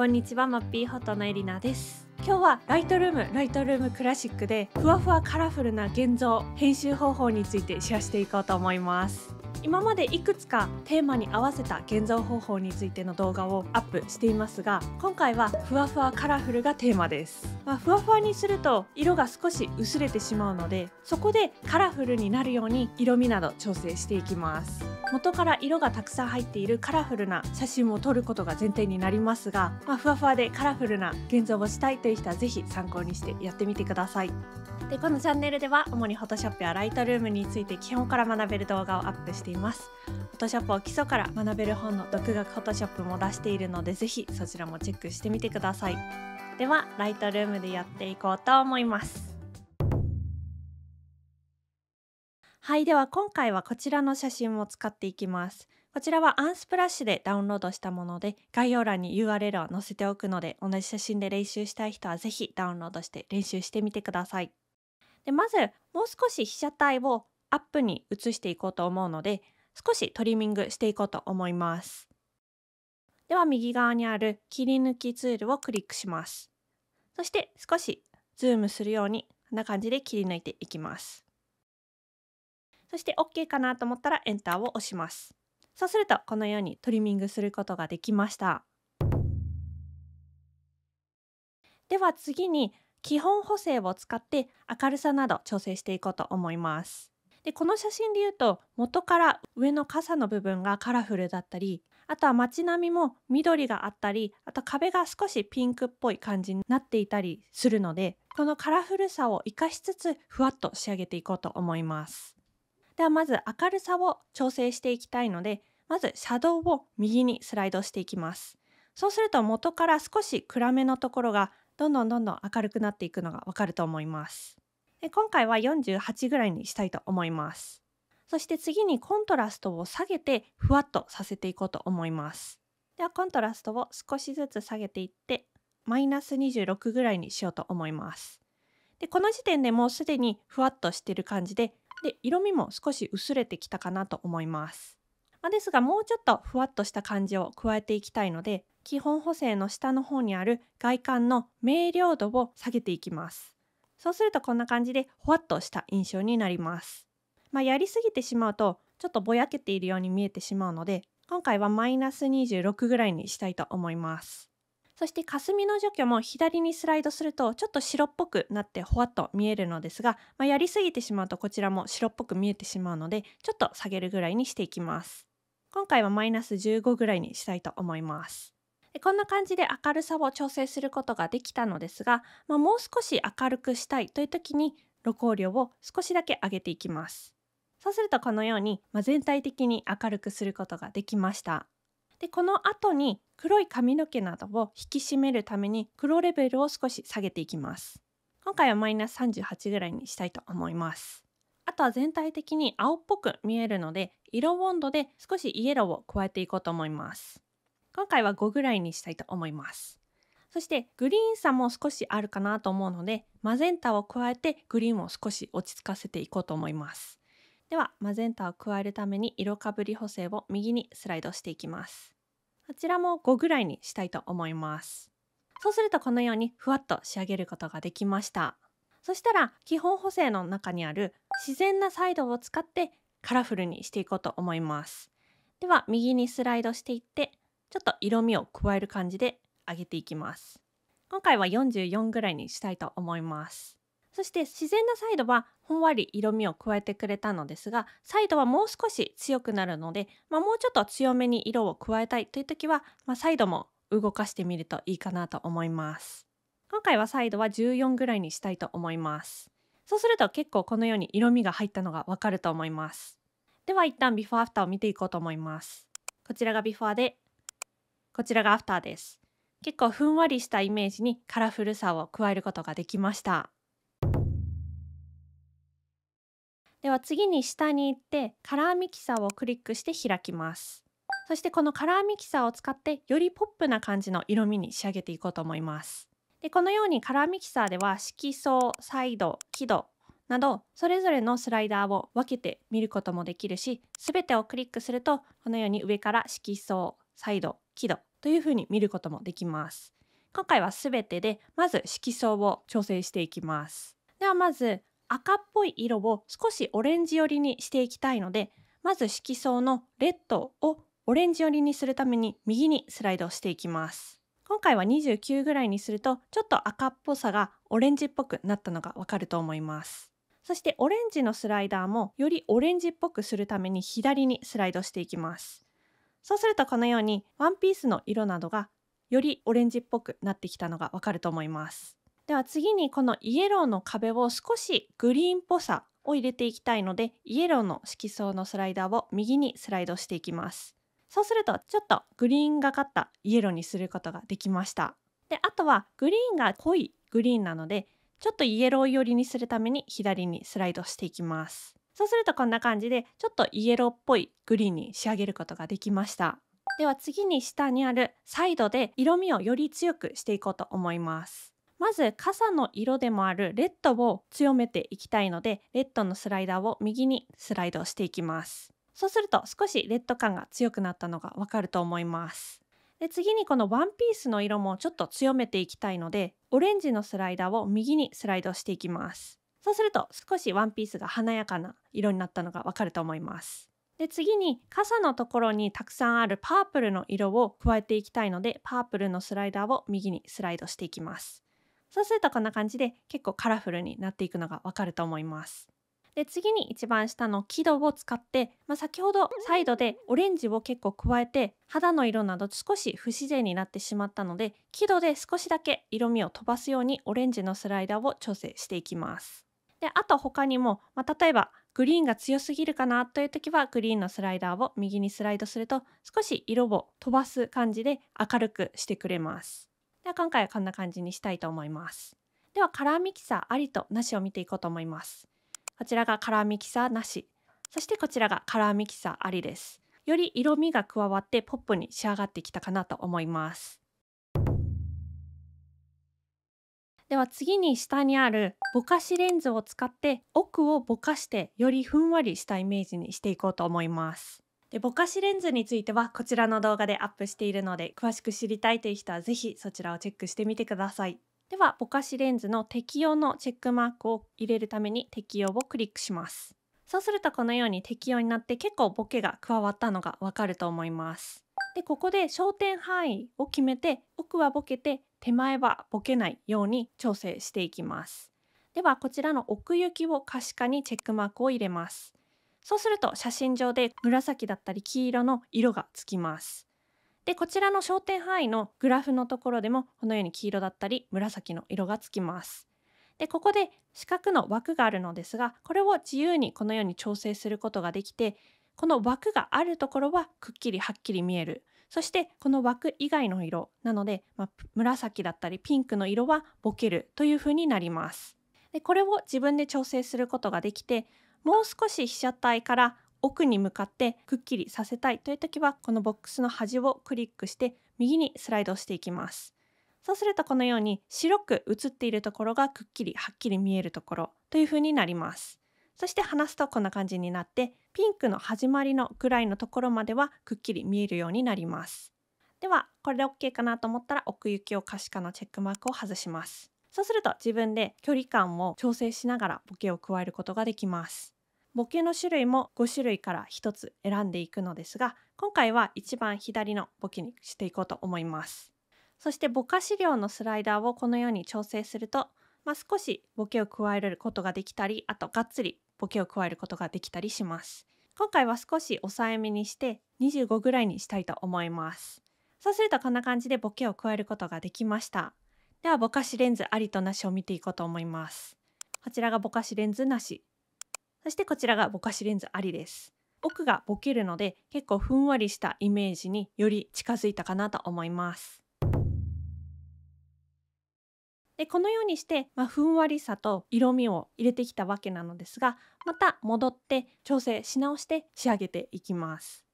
こんにちはマッピーホットのエリナです今日はライトルームライトルームクラシックでふわふわカラフルな現像編集方法についてシェアしていこうと思います今までいくつかテーマに合わせた現像方法についての動画をアップしていますが今回はふわふわカラフルがテーマです、まあ、ふわふわにすると色が少し薄れてしまうのでそこでカラフルになるように色味など調整していきます元から色がたくさん入っているカラフルな写真を撮ることが前提になりますが、まあ、ふわふわでカラフルな現像をしたいという人は是非参考にしてやってみてくださいでこのチャンネルでは主に Photoshop やライトルームについて基本から学べる動画をアップしてていますフォトショップを基礎から学べる本の独学フォトショップも出しているのでぜひそちらもチェックしてみてくださいではライトルームでやっていこうと思いますはいでは今回はこちらの写真を使っていきますこちらはアンスプラッシュでダウンロードしたもので概要欄に URL を載せておくので同じ写真で練習したい人は是非ダウンロードして練習してみてくださいでまずもう少し被写体をアップに移していこうと思うので少しトリミングしていこうと思います。では右側にある切り抜きツールをクリックします。そして少しズームするようにこんな感じで切り抜いていきます。そして OK かなと思ったら Enter を押します。そうするとこのようにトリミングすることができました。では次に基本補正を使って明るさなど調整していこうと思います。でこの写真で言うと元から上の傘の部分がカラフルだったりあとは街並みも緑があったりあと壁が少しピンクっぽい感じになっていたりするのでこのカラフルさを生かしつつふわっと仕上げていこうと思いますではまず明るさを調整していきたいのでまずシャドウを右にスライドしていきますそうすると元から少し暗めのところがどんどんどんどん明るくなっていくのがわかると思います今回は48ぐらいにしたいと思います。そして次にコントラストを下げてふわっとさせていこうと思います。ではコントラストを少しずつ下げていってマイナス26ぐらいにしようと思います。でこの時点でもうすでにふわっとしてる感じでで色味も少し薄れてきたかなと思います。まあ、ですがもうちょっとふわっとした感じを加えていきたいので基本補正の下の方にある外観の明瞭度を下げていきます。そうするとこんな感じでほわっとした印象になります。まあ、やりすぎてしまうとちょっとぼやけているように見えてしまうので今回はマイナス26ぐらいにしたいと思います。そして霞の除去も左にスライドするとちょっと白っぽくなってほわっと見えるのですが、まあ、やりすぎてしまうとこちらも白っぽく見えてしまうのでちょっと下げるぐらいにしていきます。今回はマイナス15ぐらいにしたいと思います。こんな感じで明るさを調整することができたのですが、まあ、もう少し明るくしたいという時に露光量を少しだけ上げていきます。そうするとこのように、まあ、全体的に明るくすることができました。でこの後に黒い髪の毛などを引き締めるために黒レベルを少し下げていきます。今回はマイナス38ぐらいにしたいと思います。あとは全体的に青っぽく見えるので色温度で少しイエローを加えていこうと思います。今回は5ぐらいにしたいと思います。そしてグリーンさも少しあるかなと思うのでマゼンタを加えてグリーンを少し落ち着かせていこうと思います。ではマゼンタを加えるために色かぶり補正を右にスライドしていきます。こちらも5ぐらいにしたいと思います。そうするとこのようにふわっと仕上げることができました。そしたら基本補正の中にある自然なサイドを使ってカラフルにしていこうと思います。では右にスライドしていってちょっと色味を加える感じで上げていきます今回は44ぐらいにしたいと思いますそして自然なサイドはほんわり色味を加えてくれたのですがサイドはもう少し強くなるので、まあ、もうちょっと強めに色を加えたいという時は、まあ、サイドも動かしてみるといいかなと思います今回はサイドは14ぐらいにしたいと思いますそうすると結構このように色味が入ったのがわかると思いますでは一旦ビフォーアフターを見ていこうと思いますこちらがビフォーでこちらがアフターです。結構ふんわりしたイメージにカラフルさを加えることができました。では次に下に行ってカラーミキサーをクリックして開きます。そしてこのカラーミキサーを使ってよりポップな感じの色味に仕上げていこうと思います。でこのようにカラーミキサーでは色相、サイド、輝度などそれぞれのスライダーを分けて見ることもできるし全てをクリックするとこのように上から色相、サイド、輝度というふうに見ることもできます。今回は全てでまず色相を調整していきます。ではまず赤っぽい色を少しオレンジ寄りにしていきたいのでまず色相のレッドをオレンジ寄りにするために右にスライドしていきます。今回は29ぐらいにするとちょっと赤っぽさがオレンジっぽくなったのがわかると思います。そしてオレンジのスライダーもよりオレンジっぽくするために左にスライドしていきます。そうするとこのようにワンピースの色などがよりオレンジっぽくなってきたのがわかると思いますでは次にこのイエローの壁を少しグリーンっぽさを入れていきたいのでイエローの色相のスライダーを右にスライドしていきますそうするとちょっとグリーンがかったイエローにすることができましたであとはグリーンが濃いグリーンなのでちょっとイエロー寄りにするために左にスライドしていきますそうするとこんな感じでちょっとイエローっぽいグリーンに仕上げることができましたでは次に下にあるサイドで色味をより強くしていこうと思いますまず傘の色でもあるレッドを強めていきたいのでレッドのスライダーを右にスライドしていきますそうすると少しレッド感が強くなったのがわかると思いますで次にこのワンピースの色もちょっと強めていきたいのでオレンジのスライダーを右にスライドしていきますそうすると少しワンピースが華やかな色になったのがわかると思います。で次に傘のところにたくさんあるパープルの色を加えていきたいのでパープルのスライダーを右にスライドしていきます。そうするとこんな感じで結構カラフルになっていくのがわかると思います。で次に一番下の輝度を使って、まあ、先ほどサイドでオレンジを結構加えて肌の色など少し不自然になってしまったので輝度で少しだけ色味を飛ばすようにオレンジのスライダーを調整していきます。であと他にも、まあ、例えばグリーンが強すぎるかなという時はグリーンのスライダーを右にスライドすると少し色を飛ばす感じで明るくしてくれます。では今回はこんな感じにしたいと思います。ではカラーミキサーありとなしを見ていこうと思います。こちらがカラーミキサーなし、そしてこちらがカラーミキサーありです。より色味が加わってポップに仕上がってきたかなと思います。では次に下にあるぼかしレンズを使って奥をぼかしてよりふんわりしたイメージにしていこうと思います。でぼかしレンズについてはこちらの動画でアップしているので詳しく知りたいという人は是非そちらをチェックしてみてください。ではぼかしレンズの適用のチェックマークを入れるために適用をクリックします。そうするとこのように適用になって結構ボケが加わったのがわかると思います。でここで焦点範囲を決めて奥はボケて手前はボケないように調整していきます。ではこちらの奥行きを可視化にチェックマークを入れます。そうすると写真上で紫だったり黄色の色がつきます。でこちらの焦点範囲のグラフのところでもこのように黄色だったり紫の色がつきます。でここで四角の枠があるのですがこれを自由にこのように調整することができてこの枠があるところはくっきりはっきり見えるそしてこの枠以外の色なので、まあ、紫だったりピンクの色はボケるといううになりますでこれを自分で調整することができてもう少し被写体から奥に向かってくっきりさせたいという時はこのボックスの端をクリックして右にスライドしていきますそうするとこのように白く写っているところがくっきりはっきり見えるところというふうになりますそして離すとこんな感じになってピンクの始まりのぐらいのところまではくっきり見えるようになります。ではこれで OK かなと思ったら奥行きを可視化のチェックマークを外します。そうすると自分で距離感を調整しながらボケを加えることができます。ボケの種類も5種類から1つ選んでいくのですが今回は一番左のボケにしていこうと思います。そしてぼかし量のスライダーをこのように調整すると、まあ、少しボケを加えることができたりあとがっつりボケを加えることができたりします。今回は少し抑えめにして25ぐらいにしたいと思います。そうするとこんな感じでボケを加えることができました。ではぼかしレンズありとなしを見ていこうと思います。こちらがぼかしレンズなし。そしてこちらがぼかしレンズありです。奥がボケるので結構ふんわりしたイメージにより近づいたかなと思います。でこのようにして、まあ、ふんわりさと色味を入れてきたわけなのですがまた戻って調整し直して仕上げていきます。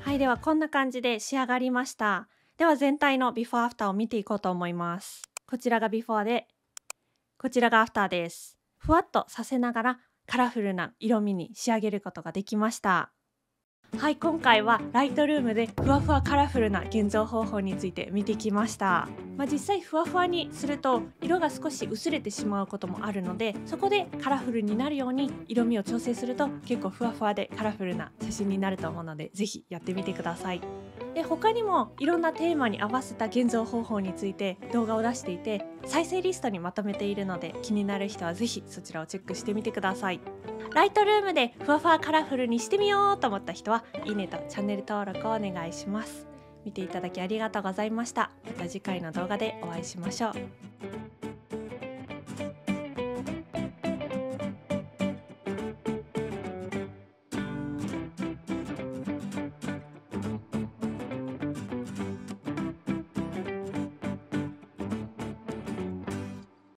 はいではこんな感じで仕上がりましたでは全体のビフォーアフターを見ていこうと思いますこちらがビフォーでこちらがアフターですふわっとさせながらカラフルな色味に仕上げることができましたはい今回はライトルームでふわふわカラフルな現像方法について見てきました、まあ、実際ふわふわにすると色が少し薄れてしまうこともあるのでそこでカラフルになるように色味を調整すると結構ふわふわでカラフルな写真になると思うので是非やってみてください。で他にもいろんなテーマに合わせた現像方法について動画を出していて再生リストにまとめているので気になる人は是非そちらをチェックしてみてくださいライトルームでふわふわカラフルにしてみようと思った人はいいねとチャンネル登録をお願いします見ていただきありがとうございましたまた次回の動画でお会いしましょう